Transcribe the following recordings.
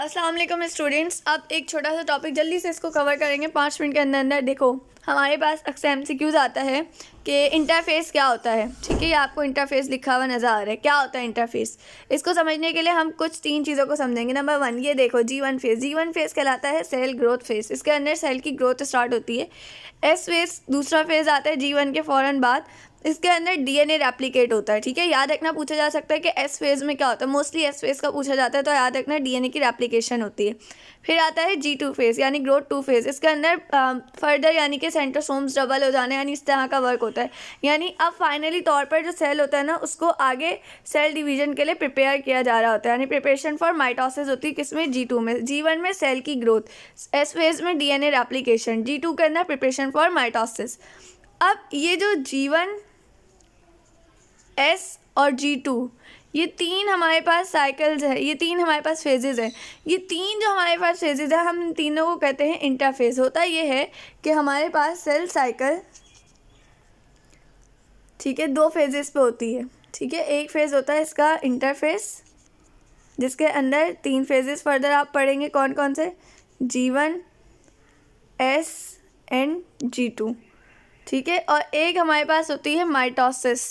Aslam students अब एक छोटा सा टॉपिक जल्दी से इसको कवर करेंगे पाँच मिनट के अंदर अंदर देखो हमारे पास अक्सर एम सी क्यूज़ आता है कि इंटरफेस क्या होता है ठीक है ये आपको इंटरफेस लिखा हुआ नज़र आ रहा है क्या होता है इंटरफेस इसको समझने के लिए हम कुछ तीन चीज़ों को समझेंगे नंबर वन ये देखो G one phase G one phase कहलाता है सेल ग्रोथ फेस इसके अंदर सेल की ग्रोथ स्टार्ट होती है एस फेस दूसरा फेज आता है जी वन के फ़ौर बाद इसके अंदर डीएनए रेप्लिकेट होता है ठीक है याद रखना पूछा जा सकता है कि एस फेज़ में क्या होता है मोस्टली एस फेज़ का पूछा जाता है तो याद रखना डीएनए की रेप्लिकेशन होती है फिर आता है जी टू फेज़ यानी ग्रोथ टू फेज़ इसके अंदर फर्दर यानी कि ये सेंट्रोसोम्स डबल हो जाने यानी इस तरह का वर्क होता है यानी अब फाइनली तौर पर जो सेल होता है ना उसको आगे सेल डिवीजन के लिए प्रिपेयर किया जा रहा होता है यानी प्रिपरेशन फॉर माइटोसिस होती है किसमें जी टू में जी वन में सेल की ग्रोथ एस फेज में D N A replication G two के अंदर प्रिपरेशन फॉर माइटोसिस अब ये जो जी वन एस और जी टू ये तीन हमारे पास साइकिल्स है ये तीन हमारे पास फेजेस है ये तीन जो हमारे पास फेजेस है हम तीनों को कहते हैं इंटरफेज होता ये है कि हमारे पास सेल साइकिल ठीक है दो फेजेस पे होती है ठीक है एक फेज़ होता है इसका इंटरफेस जिसके अंदर तीन फेजेस फर्दर आप पढ़ेंगे कौन कौन से G one S and G two ठीक है और एक हमारे पास होती है माइटोसिस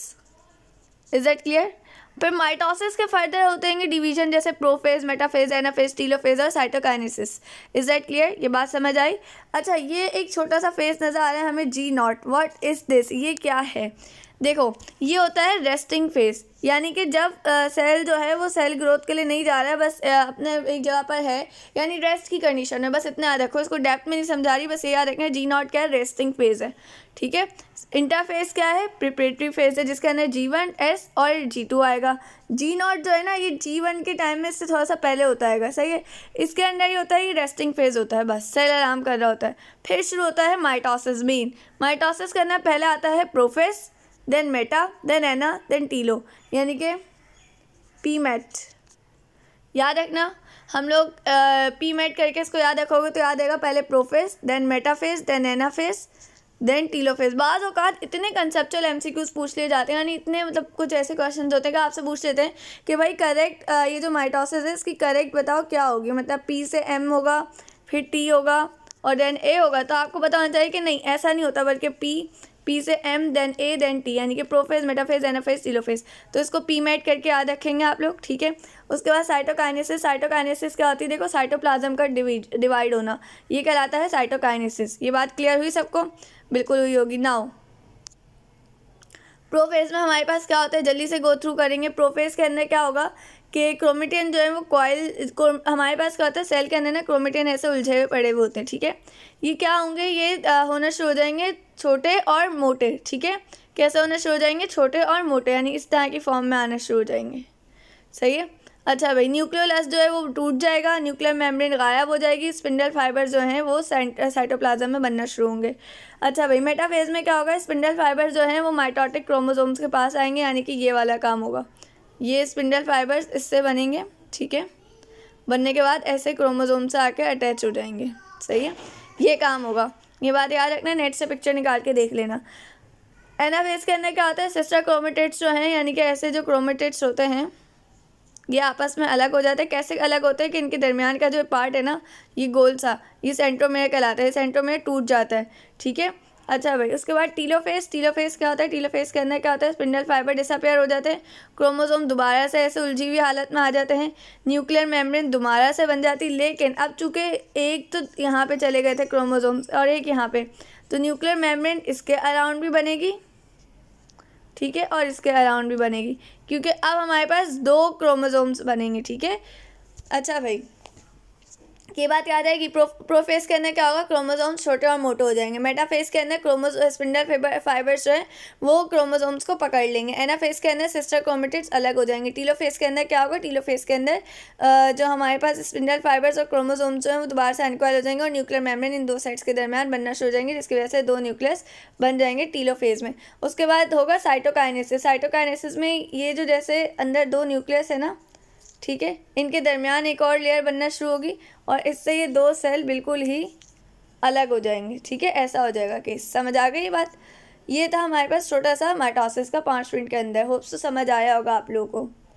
इज़ दैट क्लियर फिर तो माइटोसिस के फर्दर होते हैं डिवीजन जैसे प्रोफेज मेटाफेज एनाफेज टीलोफेज और साइटोकाइनेसिस इज दैट क्लियर ये बात समझ आई अच्छा ये एक छोटा सा फेज नज़र आ रहा है हमें G nought what is this ये क्या है देखो ये होता है रेस्टिंग फेज़ यानी कि जब सेल जो है वो सेल ग्रोथ के लिए नहीं जा रहा है बस अपने एक जगह पर है यानी रेस्ट की कंडीशन है बस इतना याद रखो इसको डेप्थ में नहीं समझा रही बस ये याद रखना जी नॉट क्या है रेस्टिंग फेज है ठीक है इंटरफेस क्या है प्रिपरेटरी फेज है जिसके अंदर जी वन एस और जी टू आएगा जी नॉट जो है ना ये जी वन के टाइम में इससे थोड़ा सा पहले होता है सही है इसके अंदर ये होता है ये रेस्टिंग फेज होता है बस सेल आराम कर रहा होता है फिर शुरू होता है माइटोसिस मेन माइटोसिस के अंदर पहले आता है prophase then meta then ana then telo यानी कि पी मैट याद रखना हम लोग पी मेट करके इसको याद रखोगे तो याद आएगा पहले prophase then metaphase then anaphase then telophase बाज़ अवत इतने कंसेप्चुअल एम सी क्यूज़ पूछ लिए जाते हैं यानी इतने मतलब कुछ ऐसे क्वेश्चन होते हैं कि आपसे पूछ लेते हैं कि भाई करेक्ट ये जो माइटोसिस है इसकी करेक्ट बताओ क्या होगी मतलब पी से एम होगा फिर टी होगा और देन ए होगा तो आपको बताना चाहिए कि नहीं ऐसा नहीं होता बल्कि पी पी से M then A then T यानी कि प्रोफेज मेटाफेज एनाफेज सिलोफेज तो इसको पी मेट करके याद रखेंगे आप लोग ठीक है उसके बाद साइटोकाइनेसिस साइटोकाइनेसिस क्या होती है देखो साइटोप्लाज्म का डिवाइड होना ये कहलाता है साइटोकाइनेसिस ये बात क्लियर हुई सबको बिल्कुल हुई होगी नाउ प्रोफेज में हमारे पास क्या होता है जल्दी से गो थ्रू करेंगे प्रोफेज के अंदर क्या होगा कि क्रोमिटेन जो है वो कॉयल हमारे पास क्या होता है सेल के अंदर ना क्रोमिटेन ऐसे उलझे हुए पड़े हुए होते हैं ठीक है ये क्या होंगे ये होना शुरू हो जाएंगे छोटे और मोटे ठीक है कैसे होना शुरू हो जाएंगे छोटे और मोटे यानी इस तरह की फॉर्म में आना शुरू हो जाएंगे सही है अच्छा भाई न्यूक्लियोलस जो है वो टूट जाएगा न्यूक्लियर मेम्ब्रेन गायब हो जाएगी स्पिंडल फाइबर जो हैं वो साइटोप्लाज्म में बनना शुरू होंगे अच्छा भाई मेटाफेज में क्या होगा स्पिंडल फाइबर जो हैं वो माइटोटिक क्रोमोजोम्स के पास आएंगे यानी कि ये वाला काम होगा ये स्पिंडल फाइबर्स इससे बनेंगे ठीक है बनने के बाद ऐसे क्रोमोजोम से आके अटैच हो जाएंगे सही है ये काम होगा ये बात याद रखना नेट से पिक्चर निकाल के देख लेना एनाफेज के अंदर क्या होता है सिस्टर क्रोमेटेट्स जो हैं यानी कि ऐसे जो क्रोमेटेट्स होते हैं ये आपस में अलग हो जाते हैं कैसे अलग होते हैं कि इनके दरमियान का जो पार्ट है ना ये गोल सा ये सेंट्रोमेयर कहलाता है सेंट्रोमेयर टूट जाता है ठीक है अच्छा भाई उसके बाद टीलोफेस टीलोफेस क्या होता है टीलोफेस के अंदर क्या होता है स्पिंडल फाइबर डिसअपेयर हो जाते हैं क्रोमोसोम दोबारा से ऐसे उलझी हुई हालत में आ जाते हैं न्यूक्लियर मेम्ब्रेन दोबारा से बन जाती लेकिन अब चूंकि एक तो यहाँ पे चले गए थे क्रोमोसोम्स और एक यहाँ पे तो न्यूक्लियर मेम्ब्रेन इसके अराउंड भी बनेगी ठीक है और इसके अराउंड भी बनेगी क्योंकि अब हमारे पास दो क्रोमोजोम्स बनेंगे ठीक है अच्छा भाई ये बात याद है कि प्रो, प्रोफेस के अंदर क्या होगा क्रोमोजोम छोटे और मोटे हो जाएंगे मेटाफेस के अंदर क्रोमोस स्पिंडल फेबर फाइबर्स जो है वो क्रोमोजोम्स को पकड़ लेंगे एनाफेस के अंदर सिस्टर क्रोमेटिड्स अलग हो जाएंगे टीलोफेस के अंदर क्या होगा टीलोफेस के अंदर जो हमारे पास स्पिंडल फाइबर्स और क्रोमोजोम्स जो हैं वो दोबारा से एनक्वायर हो जाएंगे और न्यूक्लियर मेम्ब्रेन इन दो साइड्स के दरमियान बनना शुरू हो जाएंगे जिसकी वजह से दो न्यूक्लियस बन जाएंगे टीलोफेज में उसके बाद होगा साइटोकाइनेसिस साइटोकाइनेसिस में ये जो जैसे अंदर दो न्यूक्लियस है ना ठीक है इनके दरमियान एक और लेयर बनना शुरू होगी और इससे ये दो सेल बिल्कुल ही अलग हो जाएंगे ठीक है ऐसा हो जाएगा केस समझ आ गई ये बात ये था हमारे पास छोटा सा माइटोसिस का पाँच मिनट के अंदर होप्स तो समझ आया होगा आप लोगों को